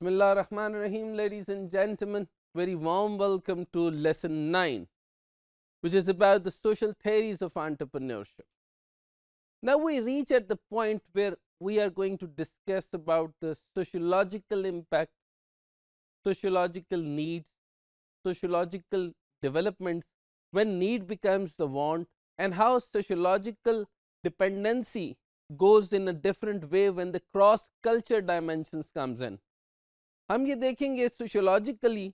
Bismillah Rahman Rahim, ladies and gentlemen. Very warm welcome to lesson 9, which is about the social theories of entrepreneurship. Now, we reach at the point where we are going to discuss about the sociological impact, sociological needs, sociological developments, when need becomes the want, and how sociological dependency goes in a different way when the cross culture dimensions comes in हम ये देखेंगे sociologically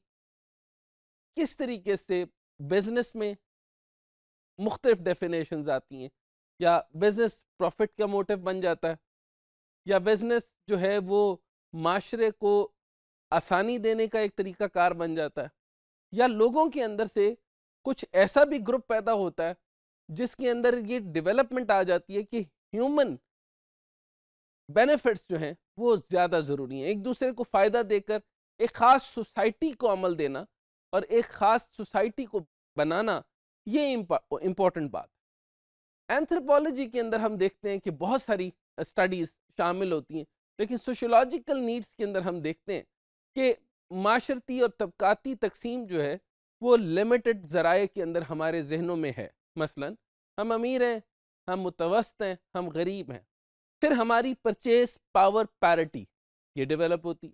किस तरीके से business में मुख्तलिफ definition आती हैं या बिज़नेस प्रॉफिट का मोटिव बन जाता है या बिज़नेस जो है वो माशरे को आसानी देने का एक तरीका कार बन जाता है या लोगों के अंदर से कुछ ऐसा भी ग्रुप पैदा होता है जिसके अंदर ये डेवलपमेंट आ जाती है कि ह्यूमन बेनिफिट्स जो हैं वो ज़्यादा ज़रूरी है एक दूसरे को फ़ायदा देकर एक ख़ास सोसाइटी को अमल देना और एक ख़ास सोसाइटी को बनाना ये इम्पॉर्टेंट बात एंथ्रोपोलॉजी के अंदर हम देखते हैं कि बहुत सारी स्टडीज़ शामिल होती हैं लेकिन सोशोलॉजिकल नीड्स के अंदर हम देखते हैं कि माशरती और तबकाती तकसीम जो है वो लिमिटेड ज़राए के अंदर हमारे जहनों में है मसलन हम अमीर हैं हम मुतवस्त हैं हम गरीब हैं फिर हमारी परचेस पावर पैरिटी ये डेवलप होती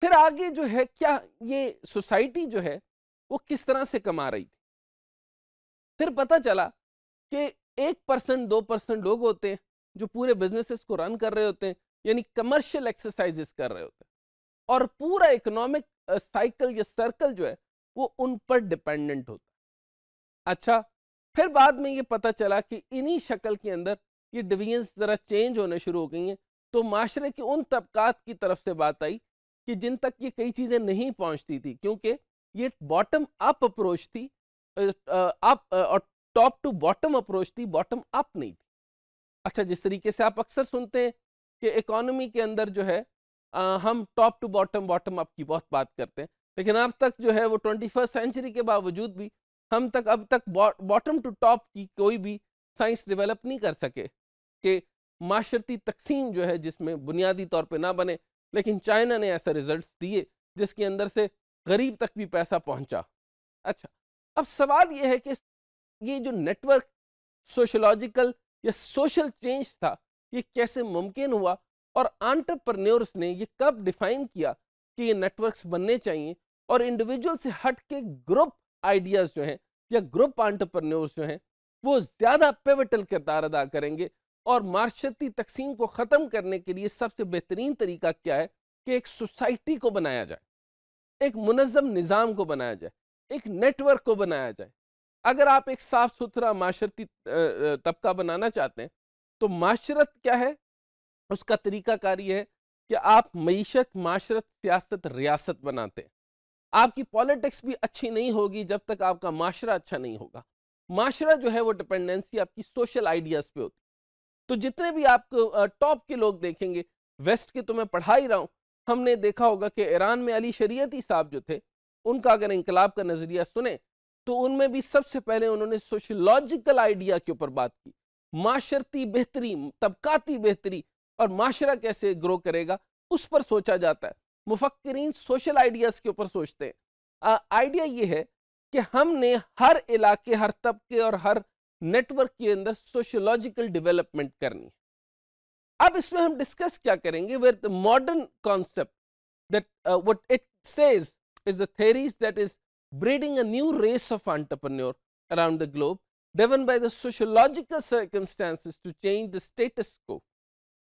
फिर आगे जो है क्या ये सोसाइटी जो है वो किस तरह से कमा रही थी फिर पता चला कि एक परसेंट दो परसेंट लोग होते हैं जो पूरे बिजनेसेस को रन कर रहे होते हैं यानी कमर्शियल एक्सरसाइजेस कर रहे होते हैं और पूरा इकोनॉमिक साइकिल या सर्कल जो है वो उन पर डिपेंडेंट होता है अच्छा फिर बाद में ये पता चला कि इन्हीं शक्ल के अंदर कि डिवीजन्स ज़रा चेंज होने शुरू हो गई हैं तो माशरे के उन तबकात की तरफ से बात आई कि जिन तक ये कई चीज़ें नहीं पहुँचती थी क्योंकि ये बॉटम अप अप्रोच थी अप और टॉप टू बॉटम अप्रोच थी बॉटम अप नहीं थी अच्छा जिस तरीके से आप अक्सर सुनते हैं कि इकोनॉमी के अंदर जो है आ, हम top to bottom bottom up की बहुत बात करते हैं लेकिन अब तक जो है वो ट्वेंटी फर्स्ट सेंचुरी के बावजूद भी हम तक अब तक बॉटम टू टॉप की कोई भी साइंस डेवलप नहीं कर सके कि माशरती तकसीम जो है जिसमें बुनियादी तौर पर ना बने लेकिन चाइना ने ऐसे रिजल्ट दिए जिसके अंदर से गरीब तक भी पैसा पहुँचा अच्छा अब सवाल यह है कि ये जो नेटवर्क सोशलॉजिकल या सोशल चेंज था ये कैसे मुमकिन हुआ और आंट्रप्रन्योर्स ने ये कब डिफाइन किया कि ये नेटवर्क्स बनने चाहिए और इंडिविजुअल से हट के ग्रुप आइडियाज़ जो हैं या ग्रुप आंट्रप्रन्योर्स जो हैं वो ज़्यादा पेविटल किरदार अदा करेंगे और मार्शती तकसीम को ख़त्म करने के लिए सबसे बेहतरीन तरीका क्या है कि एक सोसाइटी को बनाया जाए एक मुनज़म निज़ाम को बनाया जाए एक नेटवर्क को बनाया जाए अगर आप एक साफ़ सुथरा माशरती तबका बनाना चाहते हैं तो माशरत क्या है उसका तरीका ये है कि आप मीशत माशरत सियासत रियासत बनाते हैं आपकी पॉलिटिक्स भी अच्छी नहीं होगी जब तक आपका माशरा अच्छा नहीं होगा माशरा जो है वो डिपेंडेंसी आपकी सोशल आइडियाज़ पे होती तो जितने भी आपको टॉप के लोग देखेंगे वेस्ट के तो मैं पढ़ा ही रहा हूँ हमने देखा होगा कि ईरान में अली शरीयती साहब जो थे उनका अगर इनकलाब का नज़रिया सुने तो उनमें भी सबसे पहले उन्होंने सोशलॉजिकल आइडिया के ऊपर बात की माशरती बेहतरी तबकाती बेहतरी और माशरा कैसे ग्रो करेगा उस पर सोचा जाता है मुफक्रीन सोशल आइडियाज़ के ऊपर सोचते हैं आइडिया ये है कि हमने हर इलाके हर तबके और हर नेटवर्क के अंदर सोशियोलॉजिकल डेवलपमेंट करनी अब इसमें हम डिस्कस क्या करेंगे with modern concept that what it says is the theories that is breeding a new race of entrepreneur around the globe driven by the sociological circumstances to change the status quo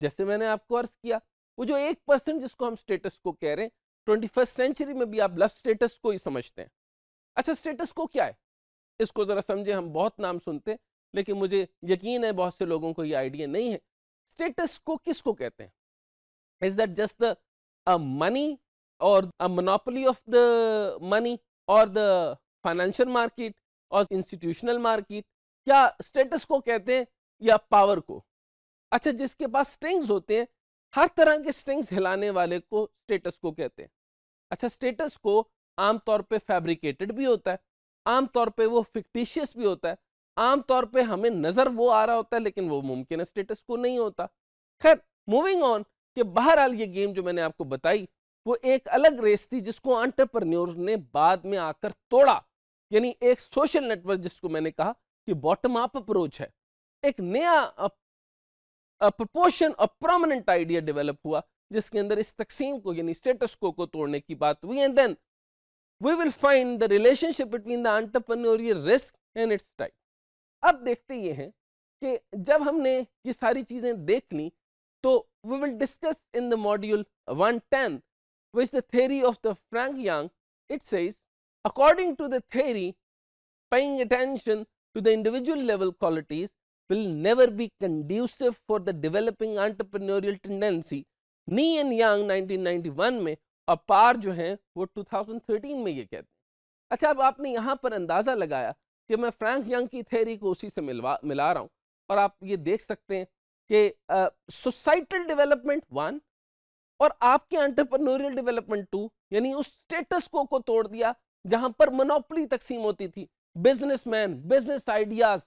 जैसे मैंने आपको अर्ज किया वो जो एक percent जिसको हम स्टेटस को कह रहे हैं ट्वेंटी फर्स्ट सेंचुरी में भी आप लव स्टेटस को ही समझते हैं अच्छा स्टेटस को क्या है इसको ज़रा समझे हम बहुत नाम सुनते हैं लेकिन मुझे यकीन है बहुत से लोगों को ये आइडिया नहीं है स्टेटस को किसको कहते हैं is that just a money और मोनोपोली ऑफ द मनी और द फाइनेंशियल मार्केट और इंस्टीट्यूशनल मार्केट क्या स्टेटस को कहते हैं या पावर को अच्छा जिसके पास स्ट्रिंग्स होते हैं हर तरह के स्ट्रिंग्स हिलाने वाले को स्टेटस को कहते हैं अच्छा स्टेटस को आमतौर पे फैब्रिकेटेड भी होता है आमतौर पे वो फिक्टिशियस भी होता है आमतौर पे हमें नज़र वो आ रहा होता है लेकिन वो मुमकिन स्टेटस को नहीं होता खैर मूविंग ऑन कि बहरहाल ये गेम जो मैंने आपको बताई वो एक अलग रेस थी जिसको अंटरप्रन्योर ने बाद में आकर तोड़ा यानी एक सोशल नेटवर्क जिसको मैंने कहा कि बॉटम अप अप्रोच है एक नया प्रपोशन और प्रोमिनेंट आइडिया डेवलप हुआ जिसके अंदर इस तकसीम को यानी स्टेटस को को तोड़ने की बात हुई and then we will find the relationship between the entrepreneurial risk and its type. अब देखते ये हैं कि जब हमने ये सारी चीज़ें देख ली तो we will discuss in the module 110 which the theory of the Frank Young it says according to the theory paying attention to the individual level qualities will never be conducive for the developing entrepreneurial tendency. Nee and Yang 1991 में अपार जो हैं वो 2013 में ये कहते हैं अच्छा अब आपने यहाँ पर अंदाज़ा लगाया कि मैं फ्रैंक यंग की थेरी को उसी से मिलवा मिला रहा हूँ और आप ये देख सकते हैं कि सोसाइटल डेवलपमेंट वन और आपके एंटरप्रेन्योरियल डेवलपमेंट टू यानी उस स्टेटस को को तोड़ दिया जहाँ पर मनोपली तकसीम होती थी businessman business ideas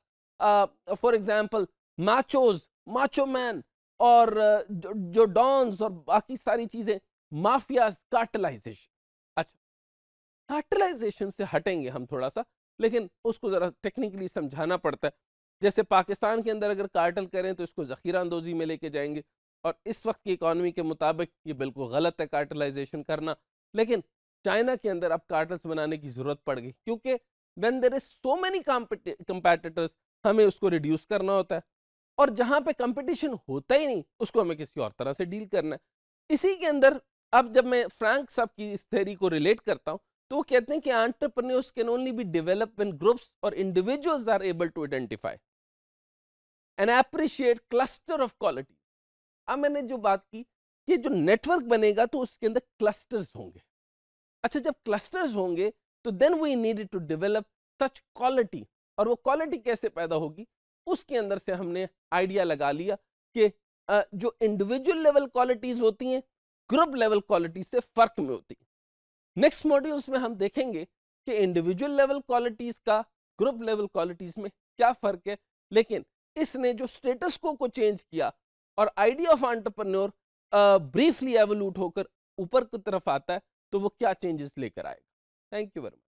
for example machos macho man और जो डॉन्स और बाकी सारी चीज़ें माफिया कार्टलाइजेशन अच्छा कार्टलाइजेशन से हटेंगे हम थोड़ा सा लेकिन उसको ज़रा टेक्निकली समझाना पड़ता है जैसे पाकिस्तान के अंदर अगर कार्टल करें तो इसको ज़खीरा अंदोजी में लेके जाएंगे और इस वक्त की इकानमी के मुताबिक ये बिल्कुल गलत है कार्टलाइजेशन करना लेकिन चाइना के अंदर अब कार्टल्स बनाने की ज़रूरत पड़ गई क्योंकि when there is so many competitors हमें उसको रिड्यूस करना होता है और जहाँ पे कंपटीशन होता ही नहीं उसको हमें किसी और तरह से डील करना है इसी के अंदर अब जब मैं फ्रैंक साहब की इस थेरी को रिलेट करता हूँ तो वो कहते हैं कि entrepreneurs can only be develop in groups और individuals are able to identify and appreciate cluster of quality अब मैंने जो बात की कि जो नेटवर्क बनेगा तो उसके अंदर क्लस्टर्स होंगे अच्छा जब क्लस्टर्स होंगे तो then we needed to develop such quality और वो क्वालिटी कैसे पैदा होगी उसके अंदर से हमने आइडिया लगा लिया कि जो इंडिविजुअल लेवल क्वालिटीज होती हैं ग्रुप लेवल क्वालिटी से फर्क में होती है नेक्स्ट मॉड्यूल्स में हम देखेंगे कि इंडिविजुअल लेवल क्वालिटीज का ग्रुप लेवल क्वालिटीज में क्या फर्क है लेकिन इसने जो स्टेटस को को चेंज किया और idea of entrepreneur briefly evolved होकर ऊपर की तरफ आता है तो वो क्या चेंजेस लेकर आएगा थैंक यू वेरी मच